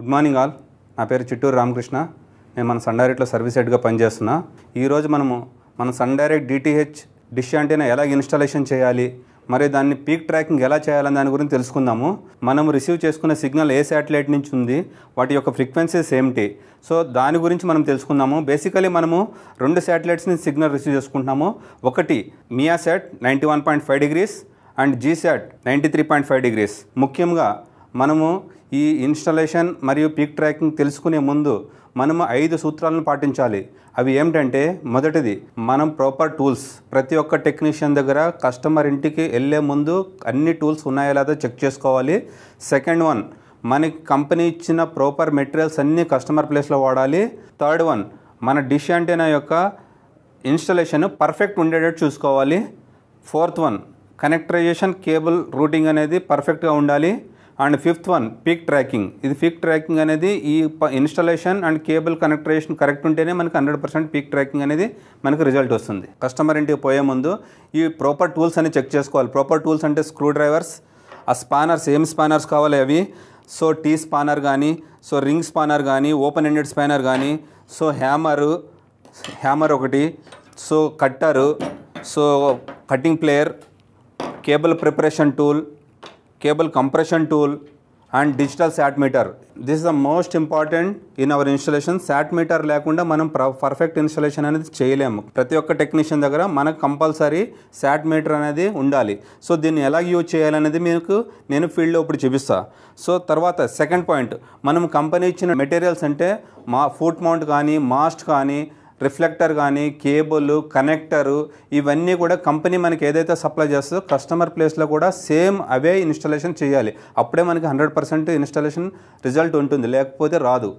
Good morning all నా పేరు చిట్టూరు రామకృష్ణ నేను మన సన్ డైరెక్ట్లో సర్వీస్ హెడ్గా పనిచేస్తున్నా ఈరోజు మనము మన Sun direct DTH dish antenna ఎలా ఇన్స్టాలేషన్ చేయాలి మరి దాన్ని పీక్ ట్రాకింగ్ ఎలా చేయాలని దాని గురించి తెలుసుకుందాము మనము రిసీవ్ చేసుకునే సిగ్నల్ ఏ శాటిలైట్ నుంచి ఉంది వాటి యొక్క ఫ్రీక్వెన్సీస్ ఏమిటి సో దాని గురించి మనం తెలుసుకుందాము బేసికలీ మనము రెండు శాటిలైట్స్ నుంచి సిగ్నల్ రిసీవ్ చేసుకుంటున్నాము ఒకటి Measat ninety one point five degrees and GSAT ninety three point five degrees ముఖ్యంగా మనము ఈ ఇన్స్టలేషన్ మరియు పీక్ ట్రాకింగ్ తెలుసుకునే ముందు మనము ఐదు సూత్రాలను పాటించాలి అవి ఏమిటంటే మొదటిది మనం ప్రాపర్ టూల్స్ ప్రతి ఒక్క టెక్నీషియన్ దగ్గర కస్టమర్ ఇంటికి వెళ్ళే ముందు అన్ని టూల్స్ ఉన్నాయో లేదో చెక్ చేసుకోవాలి సెకండ్ వన్ మనకి కంపెనీ ఇచ్చిన ప్రాపర్ మెటీరియల్స్ అన్నీ కస్టమర్ ప్లేస్లో వాడాలి థర్డ్ వన్ మన డిష్ యాంటీనా యొక్క ఇన్స్టలేషన్ పర్ఫెక్ట్ ఉండేటట్టు చూసుకోవాలి fourth one connectorization cable routing అనేది పర్ఫెక్ట్గా ఉండాలి and fifth one peak tracking ఇది పీక్ ట్రాకింగ్ అనేది ఈ installation and cable connectorization correct ఉంటేనే మనకి హండ్రెడ్ పర్సెంట్ పీక్ ట్రాకింగ్ అనేది మనకు రిజల్ట్ వస్తుంది కస్టమర్ ఇంటికి పోయే ముందు ఈ ప్రాపర్ టూల్స్ అని చెక్ చేసుకోవాలి ప్రాపర్ టూల్స్ అంటే స్క్రూ డ్రైవర్స్ ఆ స్పానర్స్ ఏం స్పానర్స్ కావాలి అవి సో టీ స్పానర్ కానీ సో రింగ్ స్పానర్ కానీ ఓపెన్ ఎండెడ్ స్పానర్ కానీ సో హ్యామరు హ్యామర్ ఒకటి so cutter so cutting plier cable preparation tool cable compression tool and digital sat meter this the most important in our installation sat meter లేకుండా మనం perfect installation అనేది చేయలేము ప్రతి ఒక్క technician దగ్గర మనకు కంపల్సరీ శాట్ మీటర్ అనేది ఉండాలి సో దీన్ని ఎలా యూజ్ చేయాలనేది మీకు నేను ఫీల్డ్లో ఇప్పుడు చూపిస్తాను సో తర్వాత సెకండ్ పాయింట్ మనం కంపెనీ ఇచ్చిన మెటీరియల్స్ అంటే మా ఫుట్ మౌంట్ కానీ మాస్ట్ కానీ రిఫ్లెక్టర్ కానీ కేబుల్ కనెక్టరు ఇవన్నీ కూడా కంపెనీ మనకి ఏదైతే సప్లై చేస్తుందో కస్టమర్ ప్లేస్లో కూడా సేమ్ అవే ఇన్స్టాలేషన్ చేయాలి అప్పుడే మనకి హండ్రెడ్ పర్సెంట్ ఇన్స్టాలేషన్ రిజల్ట్ ఉంటుంది లేకపోతే రాదు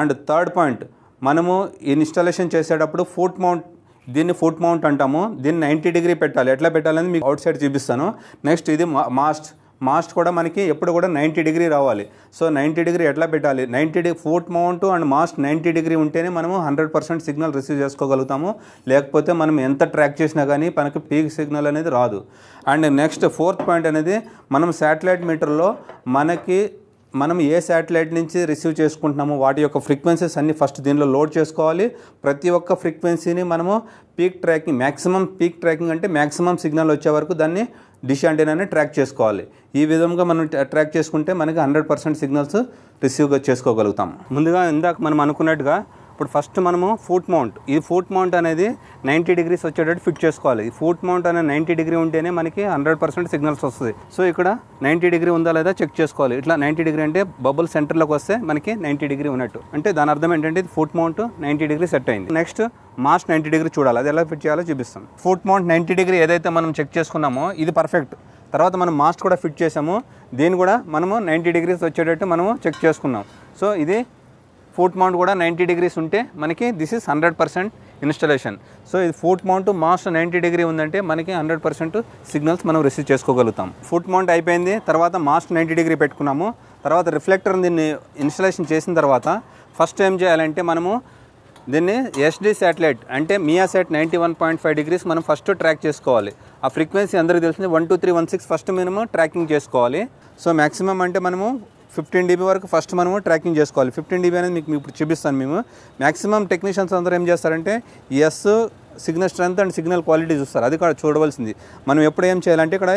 అండ్ థర్డ్ పాయింట్ మనము ఇన్స్టాలేషన్ చేసేటప్పుడు ఫుట్ మౌంట్ దీన్ని ఫుట్ మౌంట్ అంటాము దీన్ని నైంటీ డిగ్రీ పెట్టాలి ఎట్లా పెట్టాలని మీకు అవుట్ సైడ్ చూపిస్తాను నెక్స్ట్ ఇది మాస్ట్ మాస్ట్ కూడా మనకి ఎప్పుడు కూడా నైంటీ డిగ్రీ రావాలి సో నైంటీ డిగ్రీ ఎట్లా పెట్టాలి ninety degree fourth mount and mast ninety degree ఉంటేనే మనము హండ్రెడ్ పర్సెంట్ సిగ్నల్ రిసీవ్ చేసుకోగలుగుతాము లేకపోతే మనం ఎంత ట్రాక్ చేసినా కానీ మనకి పీక్ సిగ్నల్ అనేది రాదు అండ్ నెక్స్ట్ ఫోర్త్ పాయింట్ అనేది మనం శాటిలైట్ మీటర్లో మనకి మనం ఏ శాటిలైట్ నుంచి రిసీవ్ చేసుకుంటున్నాము వాటి యొక్క ఫ్రీక్వెన్సీస్ అన్ని ఫస్ట్ దీనిలో లోడ్ చేసుకోవాలి ప్రతి ఒక్క ఫ్రీక్వెన్సీని మనము peak tracking maximum peak tracking అంటే మ్యాక్సిమం సిగ్నల్ వచ్చే వరకు దాన్ని డిష్ యాంటీనాని ట్రాక్ చేసుకోవాలి ఈ విధంగా మనం ట్రాక్ చేసుకుంటే మనకి హండ్రెడ్ పర్సెంట్ సిగ్నల్స్ రిసీవ్ చేసుకోగలుగుతాం ముందుగా ఇందాక మనం అనుకున్నట్టుగా ఇప్పుడు ఫస్ట్ మనము ఫూట్ మౌంట్ ఈ ఫూట్ మౌంట్ అనేది నైంటీ డిగ్రీస్ వచ్చేటట్టు ఫిట్ చేసుకోవాలి ఈ ఫూట్ మౌంట్ అనేది నైంటీ డిగ్రీ ఉంటేనే మనకి హండ్రెడ్ పర్సెంట్ సిగ్నల్స్ వస్తుంది సో ఇక్కడ నైంటీ డిగ్రీ ఉందా లేదా చెక్ చేసుకోవాలి ఇట్లా నైంటీ డిగ్రీ అంటే బబుల్ సెంటర్లోకి వస్తే మనకి నైంటీ డిగ్రీ ఉన్నట్టు అంటే దాని అర్థం ఏంటంటే foot mount ninety degree set అయింది నెక్స్ట్ మాస్ట్ నైంటీ డిగ్రీ చూడాలి అది ఎలా ఫిట్ చేయాలో చూపిస్తాం ఫూట్ మౌంట్ నైంటీ డిగ్రీ ఏదైతే మనం చెక్ చేసుకున్నామో ఇది పర్ఫెక్ట్ తర్వాత మనం మాస్ట్ కూడా ఫిట్ చేసాము దీన్ని కూడా మనము నైంటీ డిగ్రీస్ వచ్చేటట్టు మనము చెక్ చేసుకున్నాం సో ఇది ఫోర్ట్ మౌంట్ కూడా నైంటీ డిగ్రీస్ ఉంటే మనకి this is hundred percent installation so ఇది foot mount mast ninety degree ఉందంటే మనకి హండ్రెడ్ పర్సెంట్ సిగ్నల్స్ మనం రిసీవ్ చేసుకోగలుగుతాం ఫోర్ట్ మౌంట్ అయిపోయింది తర్వాత మాస్ట్ నైంటీ డిగ్రీ పెట్టుకున్నాము తర్వాత రిఫ్లెక్టర్ దీన్ని ఇన్స్టలేషన్ చేసిన తర్వాత ఫస్ట్ ఏం చేయాలంటే మనము దీన్ని ఎస్డి శాటిలైట్ అంటే Measat ninety one point five degrees మనం ఫస్ట్ ట్రాక్ చేసుకోవాలి ఆ ఫ్రీక్వెన్సీ అందరికీ తెలిసింది one two three one six first minimum tracking చేసుకోవాలి సో మ్యాక్సిమం అంటే మనము ఫిఫ్టీన్ డీబీ వరకు ఫస్ట్ మనము ట్రాకింగ్ చేసుకోవాలి ఫిఫ్టీన్ డీబీ అనేది మీకు ఇప్పుడు చూపిస్తాను మేము మ్యాక్సిమం టెక్నీషియన్స్ అందరూ ఏం చేస్తారంటే ఎస్ signal strength and signal quality చూస్తారు అది కూడా చూడవలసింది మనం ఎప్పుడు ఏం చేయాలంటే ఇక్కడ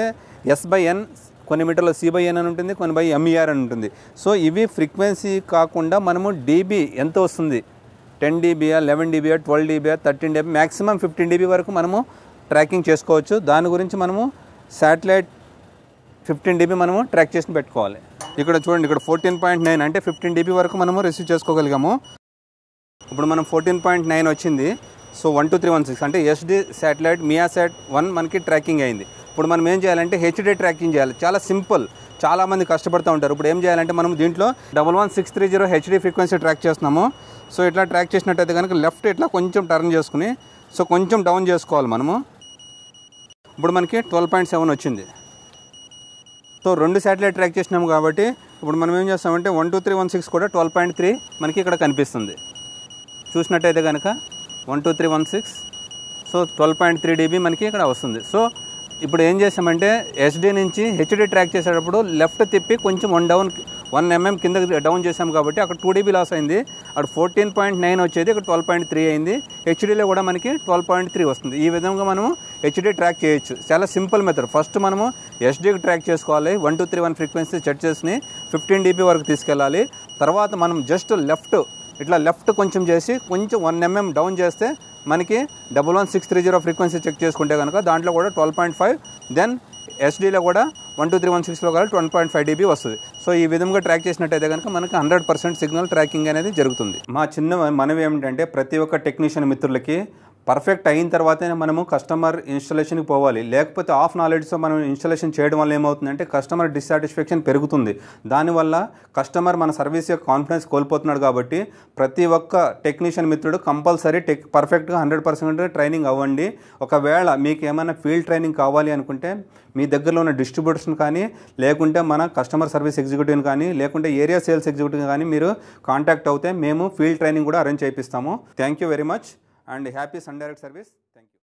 ఎస్ బై ఎన్ కొన్ని మీటర్లో సి బై ఎన్ అని ఉంటుంది కొన్ని బై ఎంఈఆర్ e అని ఉంటుంది సో ఇవి ఫ్రీక్వెన్సీ కాకుండా మనము డీబీ ఎంత వస్తుంది టెన్ డీబీఆ లెవెన్ డీబీఆ ట్వెల్వ్ డీబీఆ thirteen dB maximum fifteen dB వరకు మనము ట్రాకింగ్ చేసుకోవచ్చు దాని గురించి మనము శాటిలైట్ ఫిఫ్టీన్ డీబీ మనము ట్రాక్ చేసి పెట్టుకోవాలి ఇక్కడ చూడండి ఇక్కడ ఫోర్టీన్ పాయింట్ నైన్ అంటే ఫిఫ్టీన్ డీబీ వరకు మనము రిసీవ్ చేసుకోగలిగాము ఇప్పుడు మనం ఫోర్టీన్ పాయింట్ నైన్ వచ్చింది so one two three one six అంటే SD satellite Measat one మనకి ట్రాకింగ్ అయింది ఇప్పుడు మనం ఏం చేయాలంటే హెచ్డి ట్రాకింగ్ చేయాలి చాలా సింపుల్ చాలామంది కష్టపడుతూ ఉంటారు ఇప్పుడు ఏం చేయాలంటే మనం దీంట్లో double one six three zero HD frequency track చేస్తున్నాము సో ఇట్లా ట్రాక్ చేసినట్టయితే కనుక లెఫ్ట్ ఇట్లా కొంచెం టర్న్ చేసుకుని సో కొంచెం డౌన్ చేసుకోవాలి మనము ఇప్పుడు మనకి ట్వెల్వ్ పాయింట్ సెవెన్ వచ్చింది సో రెండు శాటిలైట్ ట్రాక్ చేసినాము కాబట్టి ఇప్పుడు మనం ఏం చేస్తామంటే one two three one six కూడా ట్వెల్వ్ పాయింట్ త్రీ మనకి ఇక్కడ కనిపిస్తుంది చూసినట్టయితే కనుక one two three one six so twelve point three dB మనకి ఇక్కడ వస్తుంది సో ఇప్పుడు ఏం చేసామంటే ఎస్డి నుంచి హెచ్డి ట్రాక్ చేసేటప్పుడు లెఫ్ట్ తిప్పి కొంచెం వన్ డౌన్ వన్ ఎంఎం కింద డౌన్ చేసాం కాబట్టి అక్కడ టూ డీబీ లాస్ అయింది అక్కడ ఫోర్టీన్ పాయింట్ నైన్ వచ్చేది ఇక్కడ ట్వెల్వ్ పాయింట్ త్రీ అయింది హెచ్డీలో కూడా మనకి ట్వెల్వ్ పాయింట్ త్రీ వస్తుంది ఈ విధంగా మనము హెచ్డి ట్రాక్ చేయొచ్చు చాలా సింపుల్ మెథడ్ ఫస్ట్ మనము ఎస్డీకి ట్రాక్ చేసుకోవాలి one two three one frequency set చేసుకుని ఫిఫ్టీన్ డీపీ వరకు తీసుకెళ్ళాలి తర్వాత మనం జస్ట్ లెఫ్ట్ ఇట్లా లెఫ్ట్ కొంచెం చేసి కొంచెం వన్ ఎంఎం డౌన్ చేస్తే మనకి double one six three zero frequency check చేసుకుంటే కనుక దాంట్లో కూడా ట్వెల్వ్ పాయింట్ ఫైవ్ దెన్ ఎస్డీలో కూడా వన్ టూ త్రీ వన్ సిక్స్లో కూడా ట్వెల్వ్ పాయింట్ ఫైవ్ డీబీ వస్తుంది సో ఈ విధంగా ట్రాక్ చేసినట్టయితే కనుక మనకి హండ్రెడ్ పర్సెంట్ సిగ్నల్ ట్రాకింగ్ అనేది జరుగుతుంది మా చిన్న మనవి ఏమిటంటే ప్రతి ఒక్క టెక్నీషియన్ మిత్రులకి పర్ఫెక్ట్ అయిన తర్వాతనే మనము కస్టమర్ ఇన్స్టలేషన్కి పోవాలి లేకపోతే ఆఫ్ నాలెడ్జ్తో మనం ఇన్స్టలేషన్ చేయడం వల్ల ఏమవుతుందంటే కస్టమర్ డిస్సాటిస్ఫాక్షన్ పెరుగుతుంది దానివల్ల కస్టమర్ మన సర్వీస్ యొక్క కాన్ఫిడెన్స్ కోల్పోతున్నాడు కాబట్టి ప్రతి ఒక్క టెక్నీషియన్ మిత్రుడు కంపల్సరీ టెక్ పర్ఫెక్ట్గా హండ్రెడ్ పర్సెంట్ ట్రైనింగ్ అవ్వండి ఒకవేళ మీకు ఏమైనా ఫీల్డ్ ట్రైనింగ్ కావాలి అనుకుంటే మీ దగ్గరలో ఉన్న డిస్ట్రిబ్యూటర్స్ని కానీ లేకుంటే మన కస్టమర్ సర్వీస్ ఎగ్జిక్యూటివ్ని కానీ లేకుంటే ఏరియా సేల్స్ ఎగ్జిక్యూటివ్ కానీ మీరు కాంటాక్ట్ అవుతే మేము ఫీల్డ్ ట్రైనింగ్ కూడా అరేంజ్ చేయిస్తాము thank you very much and happy sun direct service.